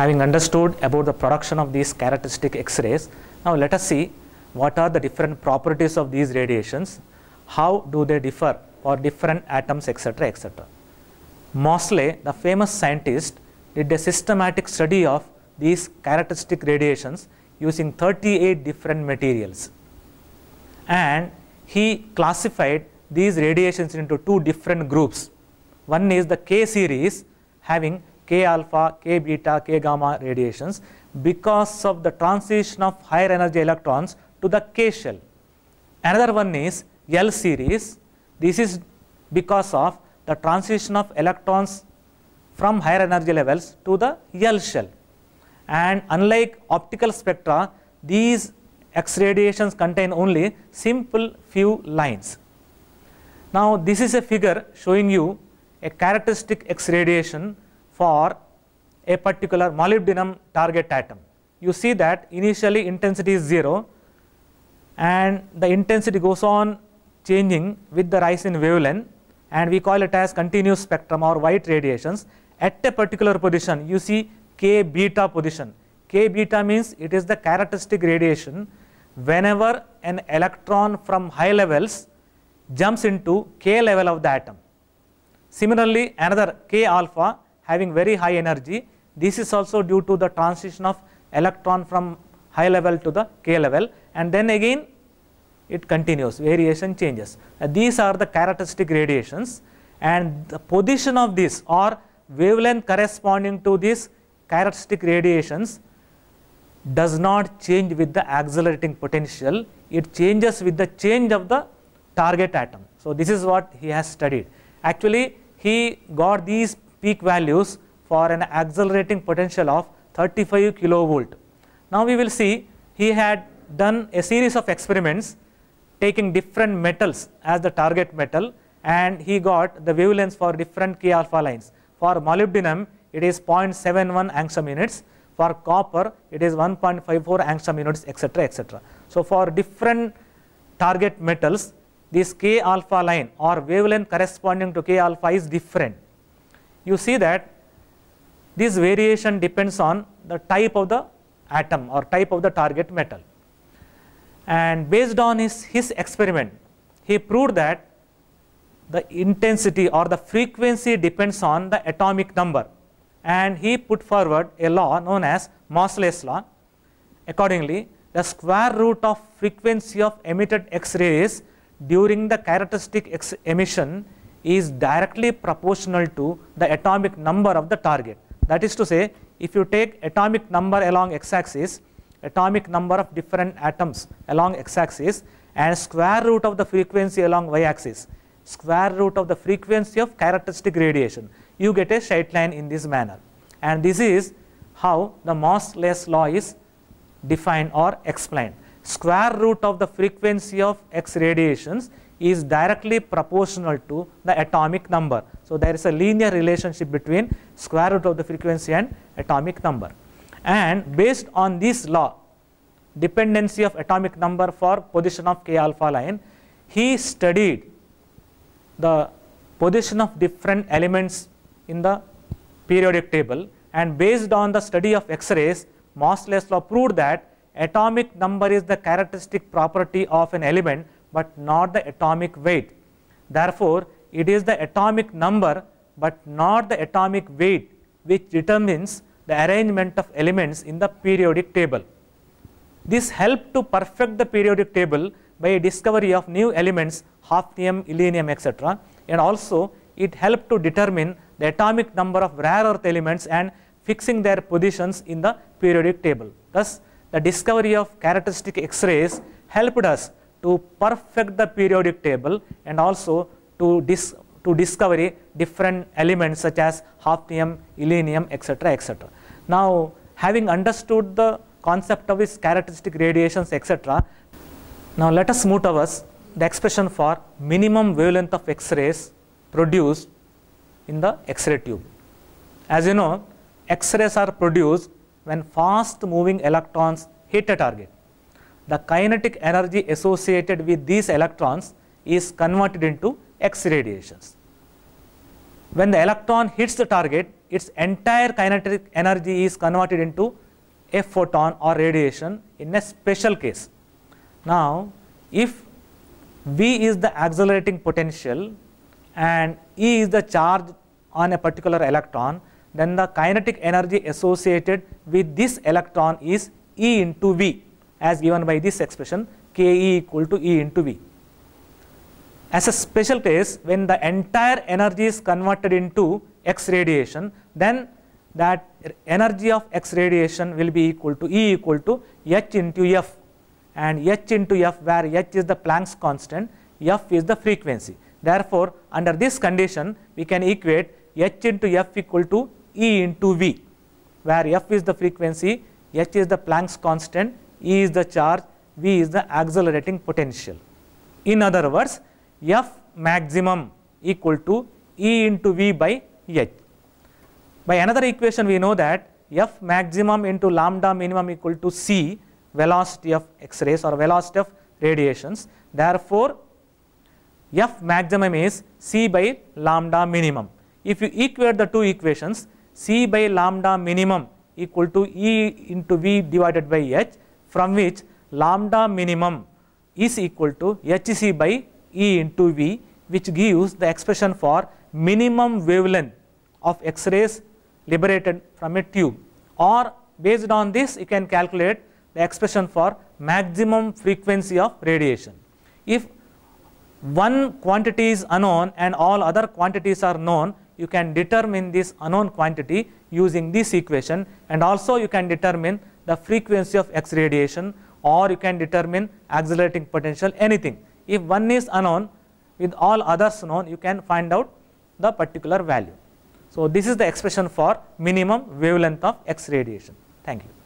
Having understood about the production of these characteristic X-rays, now let us see what are the different properties of these radiations, how do they differ or different atoms etc. etc. Mosley, the famous scientist, did a systematic study of these characteristic radiations using 38 different materials. And he classified these radiations into two different groups. One is the K series having k alpha, k beta, k gamma radiations because of the transition of higher energy electrons to the k shell. Another one is L series. This is because of the transition of electrons from higher energy levels to the L shell. And unlike optical spectra, these X radiations contain only simple few lines. Now, this is a figure showing you a characteristic X radiation for a particular molybdenum target atom. You see that initially intensity is 0 and the intensity goes on changing with the rise in wavelength and we call it as continuous spectrum or white radiations. At a particular position you see k beta position. k beta means it is the characteristic radiation whenever an electron from high levels jumps into k level of the atom. Similarly, another k alpha having very high energy. This is also due to the transition of electron from high level to the K level and then again it continues variation changes. Uh, these are the characteristic radiations and the position of this or wavelength corresponding to these characteristic radiations does not change with the accelerating potential, it changes with the change of the target atom. So, this is what he has studied. Actually, he got these peak values for an accelerating potential of 35 kilovolt. Now we will see he had done a series of experiments taking different metals as the target metal and he got the wavelengths for different K alpha lines. For molybdenum it is 0.71 angstrom units, for copper it is 1.54 angstrom units etc etc. So for different target metals this K alpha line or wavelength corresponding to K alpha is different you see that this variation depends on the type of the atom or type of the target metal. And based on his, his experiment, he proved that the intensity or the frequency depends on the atomic number. And he put forward a law known as Mosley's law. Accordingly, the square root of frequency of emitted X-rays during the characteristic emission is directly proportional to the atomic number of the target. That is to say, if you take atomic number along x-axis, atomic number of different atoms along x-axis and square root of the frequency along y-axis, square root of the frequency of characteristic radiation, you get a straight line in this manner. And this is how the Moss-Less law is defined or explained. Square root of the frequency of x radiations is directly proportional to the atomic number. So there is a linear relationship between square root of the frequency and atomic number. And based on this law, dependency of atomic number for position of k alpha line, he studied the position of different elements in the periodic table and based on the study of x-rays, moss law proved that atomic number is the characteristic property of an element but not the atomic weight. Therefore, it is the atomic number but not the atomic weight which determines the arrangement of elements in the periodic table. This helped to perfect the periodic table by discovery of new elements hafnium, illinium etc. and also it helped to determine the atomic number of rare earth elements and fixing their positions in the periodic table. Thus, the discovery of characteristic X-rays helped us to perfect the periodic table and also to, dis to discover different elements such as hafnium, illinium, etc., etc. Now, having understood the concept of its characteristic radiations, etc., now let us move towards the expression for minimum wavelength of X-rays produced in the X-ray tube. As you know, X-rays are produced when fast moving electrons hit a target the kinetic energy associated with these electrons is converted into X radiations. When the electron hits the target, its entire kinetic energy is converted into a photon or radiation in a special case. Now, if V is the accelerating potential and E is the charge on a particular electron, then the kinetic energy associated with this electron is E into V as given by this expression Ke equal to E into V. As a special case, when the entire energy is converted into X radiation, then that energy of X radiation will be equal to E equal to H into F and H into F where H is the Planck's constant, F is the frequency. Therefore, under this condition, we can equate H into F equal to E into V, where F is the frequency, H is the Planck's constant, E is the charge, V is the accelerating potential. In other words, F maximum equal to E into V by H. By another equation, we know that F maximum into lambda minimum equal to C velocity of X-rays or velocity of radiations. Therefore, F maximum is C by lambda minimum. If you equate the two equations, C by lambda minimum equal to E into V divided by H from which lambda minimum is equal to hc by E into V which gives the expression for minimum wavelength of X-rays liberated from a tube or based on this you can calculate the expression for maximum frequency of radiation. If one quantity is unknown and all other quantities are known, you can determine this unknown quantity using this equation and also you can determine the frequency of X radiation or you can determine accelerating potential anything. If one is unknown with all others known you can find out the particular value. So, this is the expression for minimum wavelength of X radiation. Thank you.